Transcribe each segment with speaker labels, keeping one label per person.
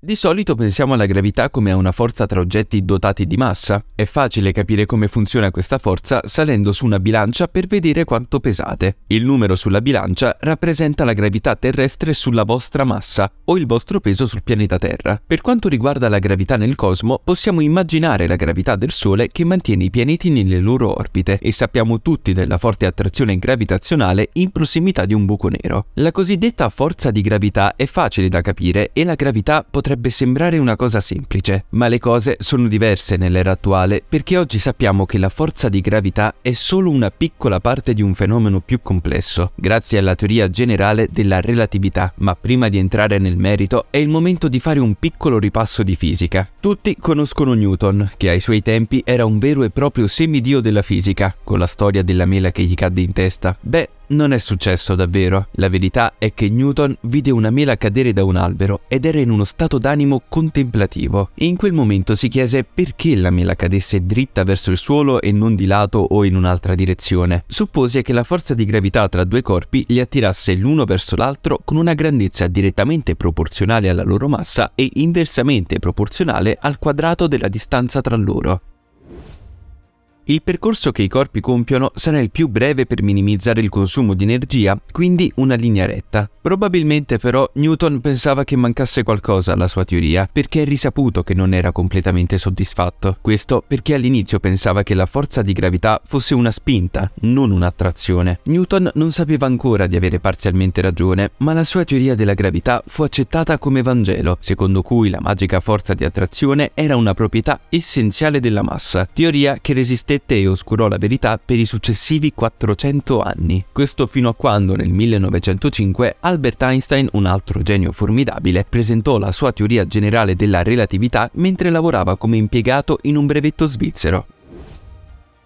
Speaker 1: Di solito pensiamo alla gravità come a una forza tra oggetti dotati di massa. È facile capire come funziona questa forza salendo su una bilancia per vedere quanto pesate. Il numero sulla bilancia rappresenta la gravità terrestre sulla vostra massa o il vostro peso sul pianeta Terra. Per quanto riguarda la gravità nel cosmo, possiamo immaginare la gravità del Sole che mantiene i pianeti nelle loro orbite e sappiamo tutti della forte attrazione gravitazionale in prossimità di un buco nero. La cosiddetta forza di gravità è facile da capire e la gravità potrebbe potrebbe sembrare una cosa semplice, ma le cose sono diverse nell'era attuale perché oggi sappiamo che la forza di gravità è solo una piccola parte di un fenomeno più complesso, grazie alla teoria generale della relatività, ma prima di entrare nel merito è il momento di fare un piccolo ripasso di fisica. Tutti conoscono Newton, che ai suoi tempi era un vero e proprio semidio della fisica, con la storia della mela che gli cadde in testa. Beh, non è successo davvero, la verità è che Newton vide una mela cadere da un albero ed era in uno stato d'animo contemplativo in quel momento si chiese perché la mela cadesse dritta verso il suolo e non di lato o in un'altra direzione. Suppose che la forza di gravità tra due corpi li attirasse l'uno verso l'altro con una grandezza direttamente proporzionale alla loro massa e inversamente proporzionale al quadrato della distanza tra loro. Il percorso che i corpi compiono sarà il più breve per minimizzare il consumo di energia, quindi una linea retta. Probabilmente però Newton pensava che mancasse qualcosa alla sua teoria, perché è risaputo che non era completamente soddisfatto. Questo perché all'inizio pensava che la forza di gravità fosse una spinta, non un'attrazione. Newton non sapeva ancora di avere parzialmente ragione, ma la sua teoria della gravità fu accettata come Vangelo, secondo cui la magica forza di attrazione era una proprietà essenziale della massa, teoria che resistette riflette e oscurò la verità per i successivi 400 anni. Questo fino a quando nel 1905 Albert Einstein, un altro genio formidabile, presentò la sua teoria generale della relatività mentre lavorava come impiegato in un brevetto svizzero.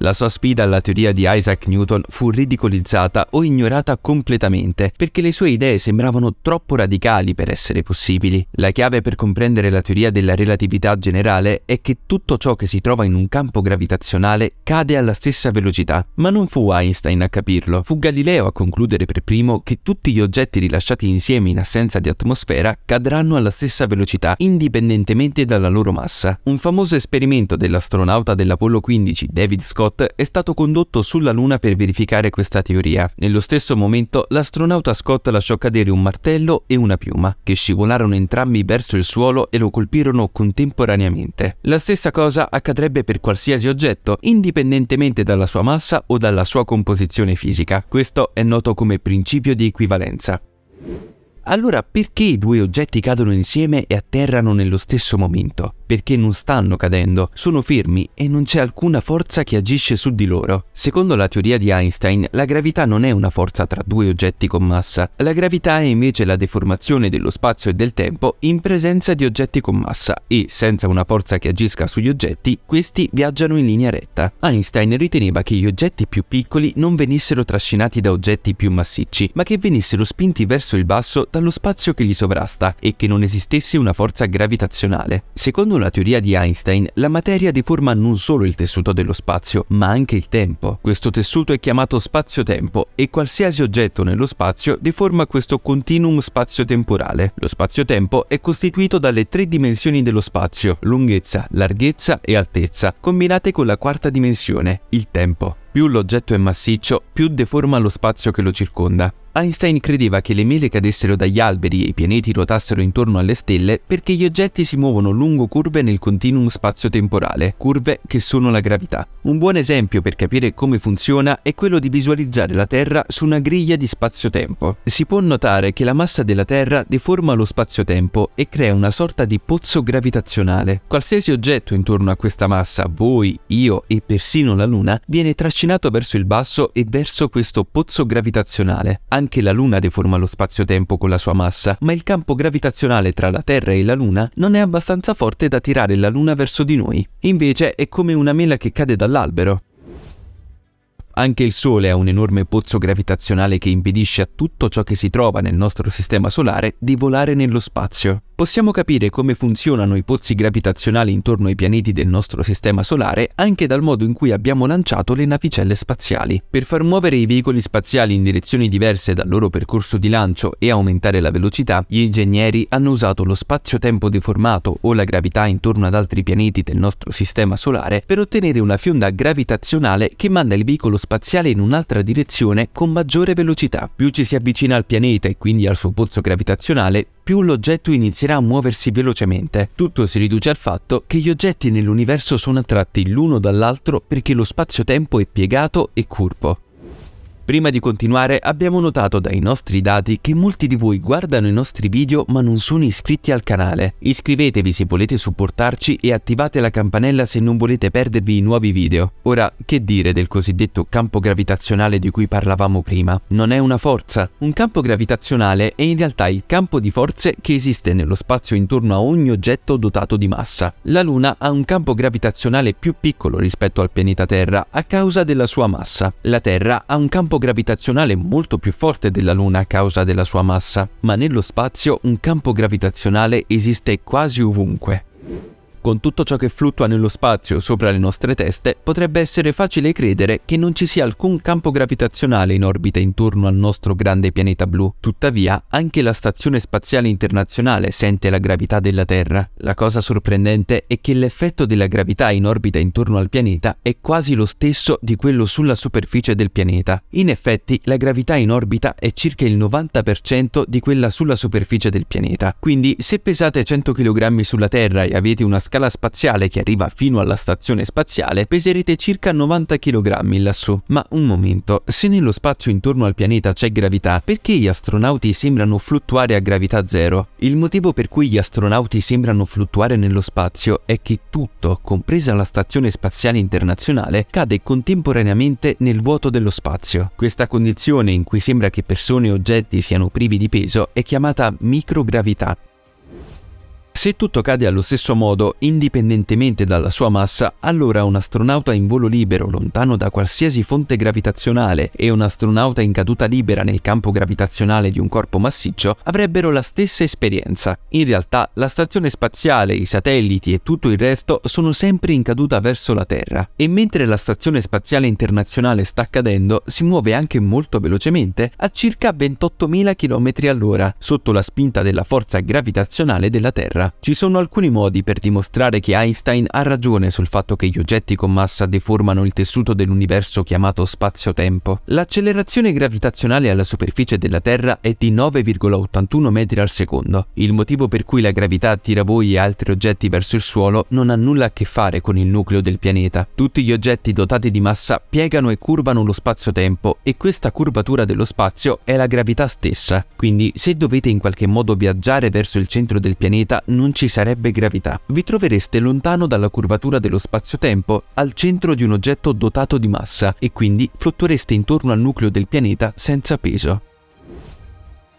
Speaker 1: La sua sfida alla teoria di Isaac Newton fu ridicolizzata o ignorata completamente perché le sue idee sembravano troppo radicali per essere possibili. La chiave per comprendere la teoria della relatività generale è che tutto ciò che si trova in un campo gravitazionale cade alla stessa velocità, ma non fu Einstein a capirlo, fu Galileo a concludere per primo che tutti gli oggetti rilasciati insieme in assenza di atmosfera cadranno alla stessa velocità indipendentemente dalla loro massa. Un famoso esperimento dell'astronauta dell'Apollo 15 David Scott Scott è stato condotto sulla Luna per verificare questa teoria. Nello stesso momento l'astronauta Scott lasciò cadere un martello e una piuma, che scivolarono entrambi verso il suolo e lo colpirono contemporaneamente. La stessa cosa accadrebbe per qualsiasi oggetto, indipendentemente dalla sua massa o dalla sua composizione fisica. Questo è noto come principio di equivalenza. Allora perché i due oggetti cadono insieme e atterrano nello stesso momento? Perché non stanno cadendo, sono fermi e non c'è alcuna forza che agisce su di loro. Secondo la teoria di Einstein, la gravità non è una forza tra due oggetti con massa, la gravità è invece la deformazione dello spazio e del tempo in presenza di oggetti con massa e, senza una forza che agisca sugli oggetti, questi viaggiano in linea retta. Einstein riteneva che gli oggetti più piccoli non venissero trascinati da oggetti più massicci, ma che venissero spinti verso il basso dallo spazio che gli sovrasta e che non esistesse una forza gravitazionale. Secondo la teoria di Einstein, la materia deforma non solo il tessuto dello spazio, ma anche il tempo. Questo tessuto è chiamato spazio-tempo e qualsiasi oggetto nello spazio deforma questo continuum spazio-temporale. Lo spazio-tempo è costituito dalle tre dimensioni dello spazio, lunghezza, larghezza e altezza, combinate con la quarta dimensione, il tempo. Più l'oggetto è massiccio, più deforma lo spazio che lo circonda. Einstein credeva che le mele cadessero dagli alberi e i pianeti ruotassero intorno alle stelle perché gli oggetti si muovono lungo curve nel continuum spazio-temporale, curve che sono la gravità. Un buon esempio per capire come funziona è quello di visualizzare la Terra su una griglia di spazio-tempo. Si può notare che la massa della Terra deforma lo spazio-tempo e crea una sorta di pozzo gravitazionale. Qualsiasi oggetto intorno a questa massa, voi, io e persino la Luna, viene trascinato trascinato verso il basso e verso questo pozzo gravitazionale. Anche la Luna deforma lo spazio-tempo con la sua massa, ma il campo gravitazionale tra la Terra e la Luna non è abbastanza forte da tirare la Luna verso di noi. Invece è come una mela che cade dall'albero. Anche il Sole ha un enorme pozzo gravitazionale che impedisce a tutto ciò che si trova nel nostro sistema solare di volare nello spazio possiamo capire come funzionano i pozzi gravitazionali intorno ai pianeti del nostro sistema solare anche dal modo in cui abbiamo lanciato le navicelle spaziali. Per far muovere i veicoli spaziali in direzioni diverse dal loro percorso di lancio e aumentare la velocità, gli ingegneri hanno usato lo spazio-tempo deformato o la gravità intorno ad altri pianeti del nostro sistema solare per ottenere una fionda gravitazionale che manda il veicolo spaziale in un'altra direzione con maggiore velocità. Più ci si avvicina al pianeta e quindi al suo pozzo gravitazionale, più l'oggetto inizierà a muoversi velocemente. Tutto si riduce al fatto che gli oggetti nell'universo sono attratti l'uno dall'altro perché lo spazio-tempo è piegato e curvo. Prima di continuare abbiamo notato dai nostri dati che molti di voi guardano i nostri video ma non sono iscritti al canale. Iscrivetevi se volete supportarci e attivate la campanella se non volete perdervi i nuovi video. Ora, che dire del cosiddetto campo gravitazionale di cui parlavamo prima? Non è una forza. Un campo gravitazionale è in realtà il campo di forze che esiste nello spazio intorno a ogni oggetto dotato di massa. La Luna ha un campo gravitazionale più piccolo rispetto al pianeta Terra a causa della sua massa. La Terra ha un campo campo gravitazionale molto più forte della Luna a causa della sua massa, ma nello spazio un campo gravitazionale esiste quasi ovunque con tutto ciò che fluttua nello spazio sopra le nostre teste, potrebbe essere facile credere che non ci sia alcun campo gravitazionale in orbita intorno al nostro grande pianeta blu. Tuttavia, anche la Stazione Spaziale Internazionale sente la gravità della Terra. La cosa sorprendente è che l'effetto della gravità in orbita intorno al pianeta è quasi lo stesso di quello sulla superficie del pianeta. In effetti, la gravità in orbita è circa il 90% di quella sulla superficie del pianeta. Quindi, se pesate 100 kg sulla Terra e avete una scala scala spaziale che arriva fino alla stazione spaziale peserete circa 90 kg lassù. Ma un momento, se nello spazio intorno al pianeta c'è gravità, perché gli astronauti sembrano fluttuare a gravità zero? Il motivo per cui gli astronauti sembrano fluttuare nello spazio è che tutto, compresa la stazione spaziale internazionale, cade contemporaneamente nel vuoto dello spazio. Questa condizione in cui sembra che persone e oggetti siano privi di peso è chiamata microgravità. Se tutto cade allo stesso modo, indipendentemente dalla sua massa, allora un astronauta in volo libero, lontano da qualsiasi fonte gravitazionale, e un astronauta in caduta libera nel campo gravitazionale di un corpo massiccio avrebbero la stessa esperienza. In realtà, la stazione spaziale, i satelliti e tutto il resto sono sempre in caduta verso la Terra. E mentre la stazione spaziale internazionale sta cadendo, si muove anche molto velocemente, a circa 28.000 km all'ora, sotto la spinta della forza gravitazionale della Terra. Ci sono alcuni modi per dimostrare che Einstein ha ragione sul fatto che gli oggetti con massa deformano il tessuto dell'universo chiamato spazio-tempo. L'accelerazione gravitazionale alla superficie della Terra è di 9,81 metri al secondo. Il motivo per cui la gravità attira voi e altri oggetti verso il suolo non ha nulla a che fare con il nucleo del pianeta. Tutti gli oggetti dotati di massa piegano e curvano lo spazio-tempo e questa curvatura dello spazio è la gravità stessa. Quindi se dovete in qualche modo viaggiare verso il centro del pianeta non ci sarebbe gravità. Vi trovereste lontano dalla curvatura dello spazio-tempo, al centro di un oggetto dotato di massa, e quindi fluttuereste intorno al nucleo del pianeta senza peso.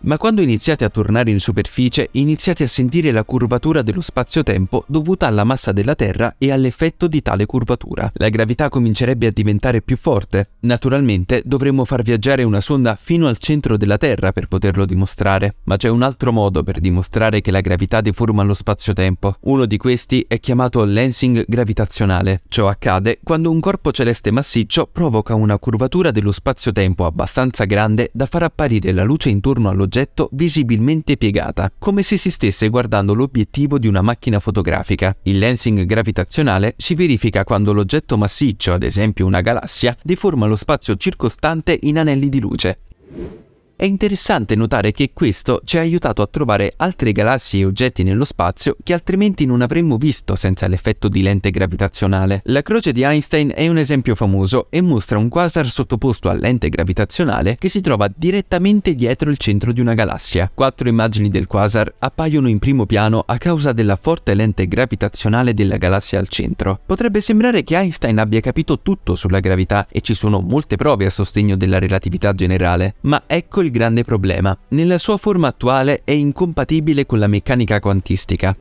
Speaker 1: Ma quando iniziate a tornare in superficie, iniziate a sentire la curvatura dello spazio-tempo dovuta alla massa della Terra e all'effetto di tale curvatura. La gravità comincerebbe a diventare più forte. Naturalmente dovremmo far viaggiare una sonda fino al centro della Terra per poterlo dimostrare, ma c'è un altro modo per dimostrare che la gravità deforma lo spazio-tempo. Uno di questi è chiamato lensing gravitazionale. Ciò accade quando un corpo celeste massiccio provoca una curvatura dello spazio-tempo abbastanza grande da far apparire la luce intorno allo l'oggetto visibilmente piegata, come se si stesse guardando l'obiettivo di una macchina fotografica. Il lensing gravitazionale si verifica quando l'oggetto massiccio, ad esempio una galassia, deforma lo spazio circostante in anelli di luce. È interessante notare che questo ci ha aiutato a trovare altre galassie e oggetti nello spazio che altrimenti non avremmo visto senza l'effetto di lente gravitazionale. La croce di Einstein è un esempio famoso e mostra un quasar sottoposto a lente gravitazionale che si trova direttamente dietro il centro di una galassia. Quattro immagini del quasar appaiono in primo piano a causa della forte lente gravitazionale della galassia al centro. Potrebbe sembrare che Einstein abbia capito tutto sulla gravità e ci sono molte prove a sostegno della relatività generale, ma ecco il grande problema. Nella sua forma attuale è incompatibile con la meccanica quantistica.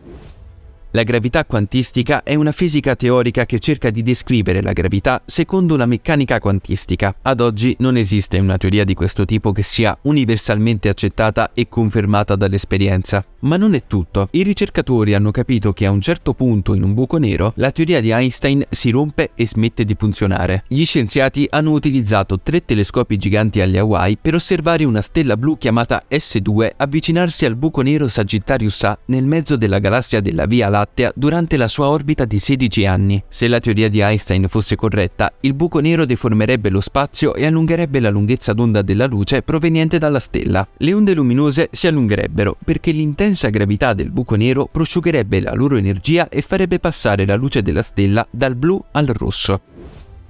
Speaker 1: La gravità quantistica è una fisica teorica che cerca di descrivere la gravità secondo la meccanica quantistica. Ad oggi non esiste una teoria di questo tipo che sia universalmente accettata e confermata dall'esperienza. Ma non è tutto. I ricercatori hanno capito che a un certo punto in un buco nero la teoria di Einstein si rompe e smette di funzionare. Gli scienziati hanno utilizzato tre telescopi giganti agli Hawaii per osservare una stella blu chiamata S2 avvicinarsi al buco nero Sagittarius A nel mezzo della galassia della Via Lattea Lattea durante la sua orbita di 16 anni. Se la teoria di Einstein fosse corretta, il buco nero deformerebbe lo spazio e allungherebbe la lunghezza d'onda della luce proveniente dalla stella. Le onde luminose si allungherebbero perché l'intensa gravità del buco nero prosciugherebbe la loro energia e farebbe passare la luce della stella dal blu al rosso.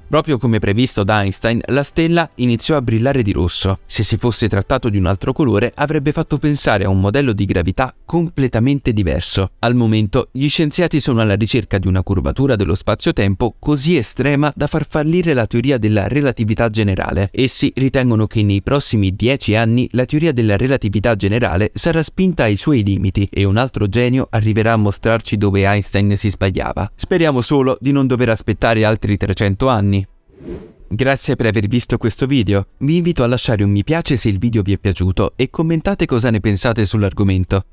Speaker 1: Proprio come previsto da Einstein, la stella iniziò a brillare di rosso. Se si fosse trattato di un altro colore, avrebbe fatto pensare a un modello di gravità completamente diverso. Al momento, gli scienziati sono alla ricerca di una curvatura dello spazio-tempo così estrema da far fallire la teoria della relatività generale. Essi ritengono che nei prossimi dieci anni la teoria della relatività generale sarà spinta ai suoi limiti e un altro genio arriverà a mostrarci dove Einstein si sbagliava. Speriamo solo di non dover aspettare altri 300 anni Grazie per aver visto questo video, vi invito a lasciare un mi piace se il video vi è piaciuto e commentate cosa ne pensate sull'argomento.